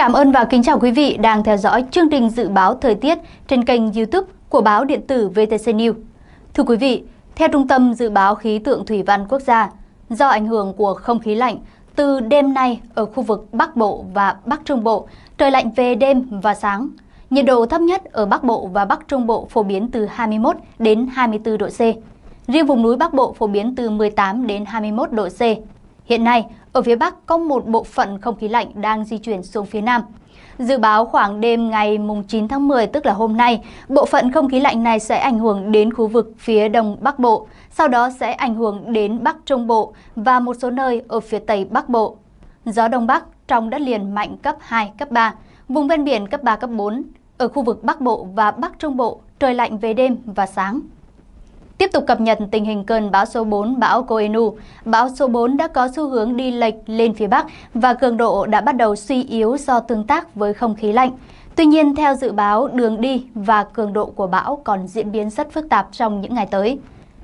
cảm ơn và kính chào quý vị đang theo dõi chương trình dự báo thời tiết trên kênh YouTube của báo điện tử VTC News. Thưa quý vị, theo Trung tâm Dự báo Khí tượng Thủy văn Quốc gia, do ảnh hưởng của không khí lạnh, từ đêm nay ở khu vực Bắc Bộ và Bắc Trung Bộ, trời lạnh về đêm và sáng. Nhiệt độ thấp nhất ở Bắc Bộ và Bắc Trung Bộ phổ biến từ 21 đến 24 độ C. Riêng vùng núi Bắc Bộ phổ biến từ 18 đến 21 độ C. Hiện nay, ở phía Bắc có một bộ phận không khí lạnh đang di chuyển xuống phía Nam. Dự báo khoảng đêm ngày 9 tháng 10, tức là hôm nay, bộ phận không khí lạnh này sẽ ảnh hưởng đến khu vực phía Đông Bắc Bộ, sau đó sẽ ảnh hưởng đến Bắc Trung Bộ và một số nơi ở phía Tây Bắc Bộ. Gió Đông Bắc trong đất liền mạnh cấp 2, cấp 3, vùng ven biển cấp 3, cấp 4. Ở khu vực Bắc Bộ và Bắc Trung Bộ, trời lạnh về đêm và sáng. Tiếp tục cập nhật tình hình cơn bão số 4 bão Koenu. Bão số 4 đã có xu hướng đi lệch lên phía Bắc và cường độ đã bắt đầu suy yếu do tương tác với không khí lạnh. Tuy nhiên, theo dự báo, đường đi và cường độ của bão còn diễn biến rất phức tạp trong những ngày tới.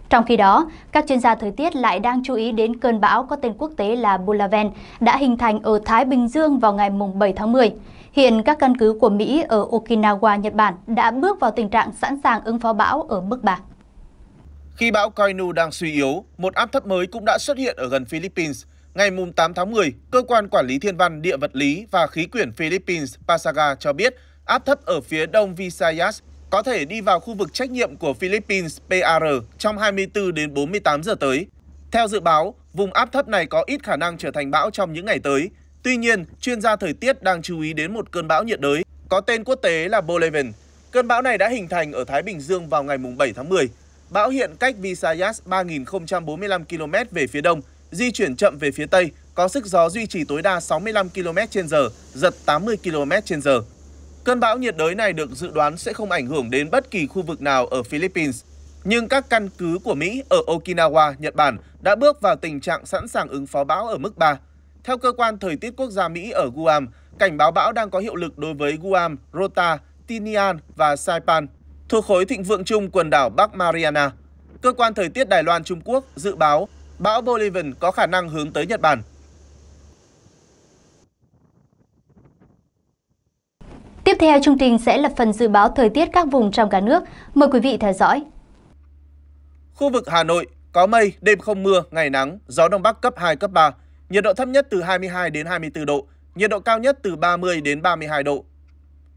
Trong khi đó, các chuyên gia thời tiết lại đang chú ý đến cơn bão có tên quốc tế là Bulaven đã hình thành ở Thái Bình Dương vào ngày 7 tháng 10. Hiện các căn cứ của Mỹ ở Okinawa, Nhật Bản đã bước vào tình trạng sẵn sàng ứng phó bão ở mức bạc. Khi bão Koinu đang suy yếu, một áp thấp mới cũng đã xuất hiện ở gần Philippines. Ngày 8 tháng 10, Cơ quan Quản lý Thiên văn, Địa vật lý và Khí quyển Philippines Pasaga cho biết áp thấp ở phía đông Visayas có thể đi vào khu vực trách nhiệm của Philippines PR trong 24 đến 48 giờ tới. Theo dự báo, vùng áp thấp này có ít khả năng trở thành bão trong những ngày tới. Tuy nhiên, chuyên gia thời tiết đang chú ý đến một cơn bão nhiệt đới, có tên quốc tế là Boleven. Cơn bão này đã hình thành ở Thái Bình Dương vào ngày 7 tháng 10 Bão hiện cách Visayas 3.045 km về phía đông, di chuyển chậm về phía tây, có sức gió duy trì tối đa 65 km h giật 80 km h Cơn bão nhiệt đới này được dự đoán sẽ không ảnh hưởng đến bất kỳ khu vực nào ở Philippines. Nhưng các căn cứ của Mỹ ở Okinawa, Nhật Bản đã bước vào tình trạng sẵn sàng ứng phó bão ở mức 3. Theo cơ quan thời tiết quốc gia Mỹ ở Guam, cảnh báo bão đang có hiệu lực đối với Guam, Rota, Tinian và Saipan thuộc khối thịnh vượng chung quần đảo Bắc Mariana. Cơ quan thời tiết Đài Loan Trung Quốc dự báo bão Bolivian có khả năng hướng tới Nhật Bản. Tiếp theo chương trình sẽ là phần dự báo thời tiết các vùng trong cả nước. Mời quý vị theo dõi. Khu vực Hà Nội có mây, đêm không mưa, ngày nắng, gió đông bắc cấp 2 cấp 3, nhiệt độ thấp nhất từ 22 đến 24 độ, nhiệt độ cao nhất từ 30 đến 32 độ.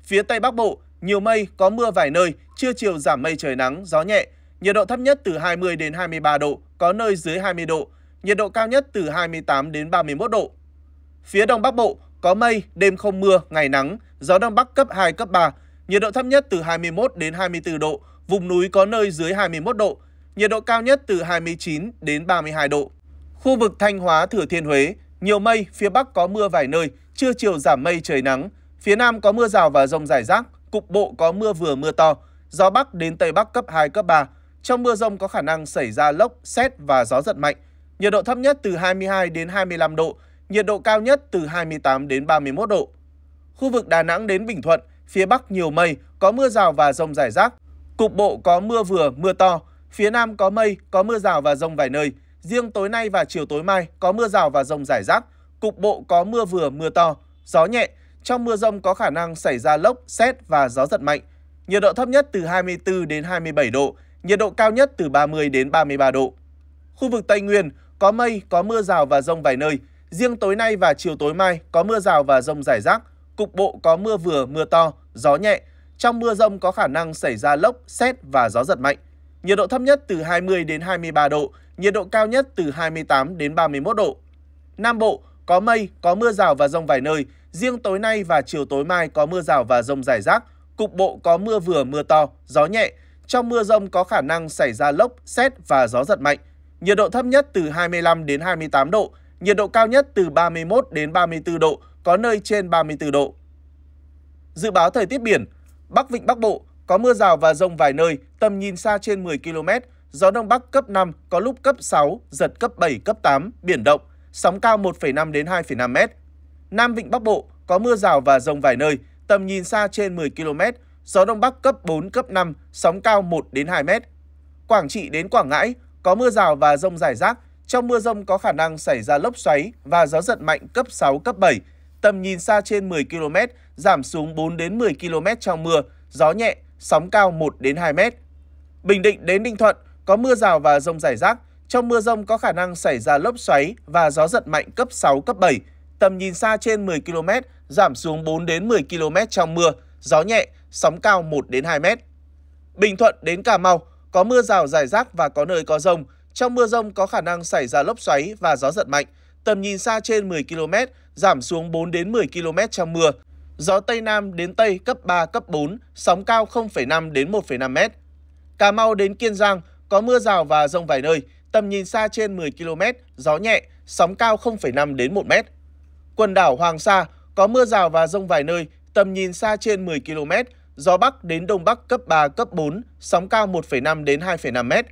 Phía Tây Bắc Bộ nhiều mây, có mưa vài nơi, trưa chiều giảm mây trời nắng, gió nhẹ, nhiệt độ thấp nhất từ 20 đến 23 độ, có nơi dưới 20 độ, nhiệt độ cao nhất từ 28 đến 31 độ. Phía Đông Bắc Bộ có mây, đêm không mưa, ngày nắng, gió Đông Bắc cấp 2, cấp 3, nhiệt độ thấp nhất từ 21 đến 24 độ, vùng núi có nơi dưới 21 độ, nhiệt độ cao nhất từ 29 đến 32 độ. Khu vực Thanh Hóa, Thừa Thiên Huế, nhiều mây, phía Bắc có mưa vài nơi, trưa chiều giảm mây trời nắng, phía Nam có mưa rào và rông rải rác, cục bộ có mưa vừa mưa to, gió Bắc đến Tây Bắc cấp 2, cấp 3. Trong mưa rông có khả năng xảy ra lốc, xét và gió giật mạnh. Nhiệt độ thấp nhất từ 22 đến 25 độ, nhiệt độ cao nhất từ 28 đến 31 độ. Khu vực Đà Nẵng đến Bình Thuận, phía Bắc nhiều mây, có mưa rào và rông rải rác. Cục bộ có mưa vừa, mưa to. Phía Nam có mây, có mưa rào và rông vài nơi. Riêng tối nay và chiều tối mai có mưa rào và rông rải rác. Cục bộ có mưa vừa, mưa to. Gió nhẹ, trong mưa rông có khả năng xảy ra lốc, xét và gió giật mạnh. Nhiệt độ thấp nhất từ 24 đến 27 độ, nhiệt độ cao nhất từ 30 đến 33 độ. Khu vực Tây Nguyên có mây, có mưa rào và rông vài nơi. Riêng tối nay và chiều tối mai có mưa rào và rông rải rác, cục bộ có mưa vừa, mưa to, gió nhẹ. Trong mưa rông có khả năng xảy ra lốc, xét và gió giật mạnh. Nhiệt độ thấp nhất từ 20 đến 23 độ, nhiệt độ cao nhất từ 28 đến 31 độ. Nam Bộ có mây, có mưa rào và rông vài nơi, Riêng tối nay và chiều tối mai có mưa rào và rông rải rác, cục bộ có mưa vừa mưa to, gió nhẹ. Trong mưa rông có khả năng xảy ra lốc, xét và gió giật mạnh. Nhiệt độ thấp nhất từ 25 đến 28 độ, nhiệt độ cao nhất từ 31 đến 34 độ, có nơi trên 34 độ. Dự báo thời tiết biển, Bắc Vịnh Bắc Bộ có mưa rào và rông vài nơi, tầm nhìn xa trên 10 km, gió Đông Bắc cấp 5, có lúc cấp 6, giật cấp 7, cấp 8, biển động, sóng cao 1,5 đến 2,5 mét, Nam Vịnh Bắc Bộ có mưa rào và rông vài nơi, tầm nhìn xa trên 10 km, gió Đông Bắc cấp 4, cấp 5, sóng cao 1 đến 2 mét. Quảng Trị đến Quảng Ngãi có mưa rào và rông rải rác, trong mưa rông có khả năng xảy ra lốc xoáy và gió giật mạnh cấp 6, cấp 7, tầm nhìn xa trên 10 km, giảm xuống 4 đến 10 km trong mưa, gió nhẹ, sóng cao 1 đến 2 mét. Bình Định đến Ninh Thuận có mưa rào và rông rải rác, trong mưa rông có khả năng xảy ra lốc xoáy và gió giật mạnh cấp 6, cấp 7, tầm nhìn xa trên 10 km, giảm xuống 4 đến 10 km trong mưa, gió nhẹ, sóng cao 1 đến 2 m. Bình Thuận đến Cà Mau có mưa rào rải rác và có nơi có rông. Trong mưa rông có khả năng xảy ra lốc xoáy và gió giật mạnh. Tầm nhìn xa trên 10 km, giảm xuống 4 đến 10 km trong mưa. Gió Tây Nam đến Tây cấp 3, cấp 4, sóng cao 0,5 đến 1,5 m. Cà Mau đến Kiên Giang có mưa rào và rông vài nơi, tầm nhìn xa trên 10 km, gió nhẹ, sóng cao 0,5 đến 1 mét. Quần đảo Hoàng Sa có mưa rào và rông vài nơi, tầm nhìn xa trên 10 km, gió Bắc đến Đông Bắc cấp 3, cấp 4, sóng cao 1,5 đến 2,5 m.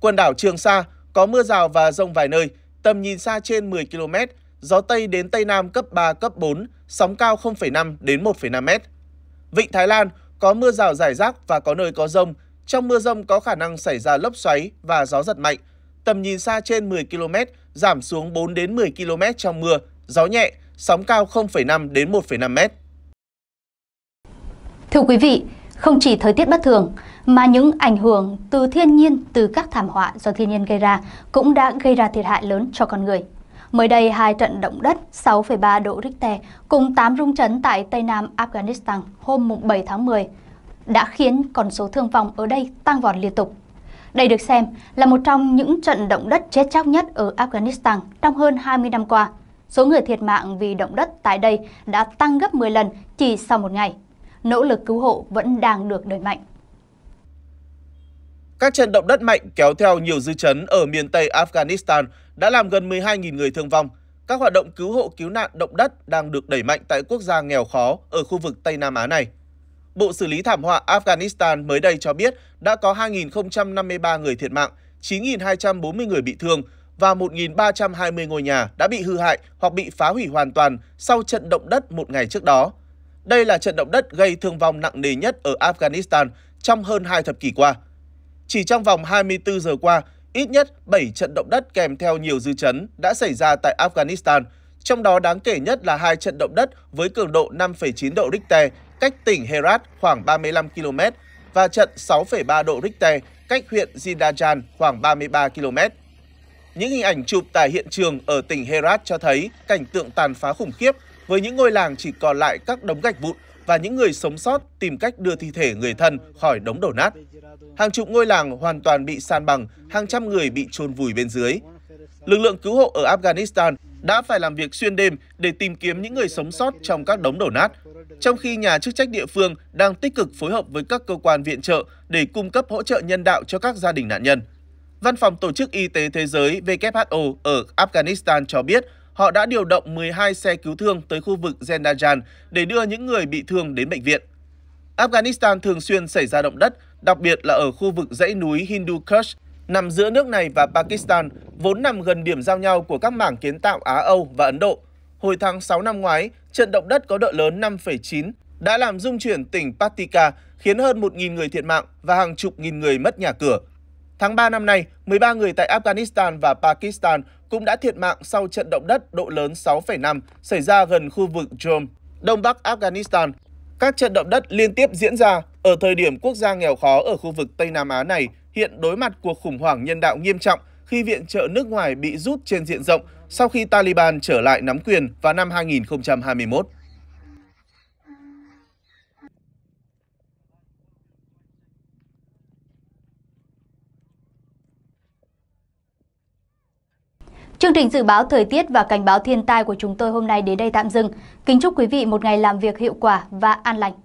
Quần đảo Trường Sa có mưa rào và rông vài nơi, tầm nhìn xa trên 10 km, gió Tây đến Tây Nam cấp 3, cấp 4, sóng cao 0,5 đến 1,5 m. Vịnh Thái Lan có mưa rào rải rác và có nơi có rông, trong mưa rông có khả năng xảy ra lốc xoáy và gió giật mạnh, tầm nhìn xa trên 10 km, giảm xuống 4 đến 10 km trong mưa, gió nhẹ, sóng cao 0,5 đến 1,5 mét. Thưa quý vị, không chỉ thời tiết bất thường, mà những ảnh hưởng từ thiên nhiên từ các thảm họa do thiên nhiên gây ra cũng đã gây ra thiệt hại lớn cho con người. Mới đây, hai trận động đất 6,3 độ Richter cùng 8 rung chấn tại Tây Nam Afghanistan hôm 7 tháng 10 đã khiến con số thương vong ở đây tăng vọt liên tục. Đây được xem là một trong những trận động đất chết chóc nhất ở Afghanistan trong hơn 20 năm qua – Số người thiệt mạng vì động đất tại đây đã tăng gấp 10 lần chỉ sau một ngày. Nỗ lực cứu hộ vẫn đang được đẩy mạnh. Các trận động đất mạnh kéo theo nhiều dư chấn ở miền Tây Afghanistan đã làm gần 12.000 người thương vong. Các hoạt động cứu hộ cứu nạn động đất đang được đẩy mạnh tại quốc gia nghèo khó ở khu vực Tây Nam Á này. Bộ Xử lý Thảm họa Afghanistan mới đây cho biết đã có 2.053 người thiệt mạng, 9.240 người bị thương, và 1.320 ngôi nhà đã bị hư hại hoặc bị phá hủy hoàn toàn sau trận động đất một ngày trước đó. Đây là trận động đất gây thương vong nặng nề nhất ở Afghanistan trong hơn hai thập kỷ qua. Chỉ trong vòng 24 giờ qua, ít nhất 7 trận động đất kèm theo nhiều dư chấn đã xảy ra tại Afghanistan, trong đó đáng kể nhất là hai trận động đất với cường độ 5,9 độ Richter cách tỉnh Herat khoảng 35 km và trận 6,3 độ Richter cách huyện Zindajan khoảng 33 km. Những hình ảnh chụp tại hiện trường ở tỉnh Herat cho thấy cảnh tượng tàn phá khủng khiếp với những ngôi làng chỉ còn lại các đống gạch vụn và những người sống sót tìm cách đưa thi thể người thân khỏi đống đổ nát. Hàng chục ngôi làng hoàn toàn bị san bằng, hàng trăm người bị chôn vùi bên dưới. Lực lượng cứu hộ ở Afghanistan đã phải làm việc xuyên đêm để tìm kiếm những người sống sót trong các đống đổ nát, trong khi nhà chức trách địa phương đang tích cực phối hợp với các cơ quan viện trợ để cung cấp hỗ trợ nhân đạo cho các gia đình nạn nhân. Văn phòng Tổ chức Y tế Thế giới WHO ở Afghanistan cho biết họ đã điều động 12 xe cứu thương tới khu vực Zendajan để đưa những người bị thương đến bệnh viện. Afghanistan thường xuyên xảy ra động đất, đặc biệt là ở khu vực dãy núi Hindu Kush, nằm giữa nước này và Pakistan, vốn nằm gần điểm giao nhau của các mảng kiến tạo Á-Âu và Ấn Độ. Hồi tháng 6 năm ngoái, trận động đất có độ lớn 5,9 đã làm rung chuyển tỉnh Patika, khiến hơn 1.000 người thiệt mạng và hàng chục nghìn người mất nhà cửa. Tháng 3 năm nay, 13 người tại Afghanistan và Pakistan cũng đã thiệt mạng sau trận động đất độ lớn 6,5 xảy ra gần khu vực Jom, Đông Bắc Afghanistan. Các trận động đất liên tiếp diễn ra ở thời điểm quốc gia nghèo khó ở khu vực Tây Nam Á này hiện đối mặt cuộc khủng hoảng nhân đạo nghiêm trọng khi viện trợ nước ngoài bị rút trên diện rộng sau khi Taliban trở lại nắm quyền vào năm 2021. Chương trình dự báo thời tiết và cảnh báo thiên tai của chúng tôi hôm nay đến đây tạm dừng. Kính chúc quý vị một ngày làm việc hiệu quả và an lành.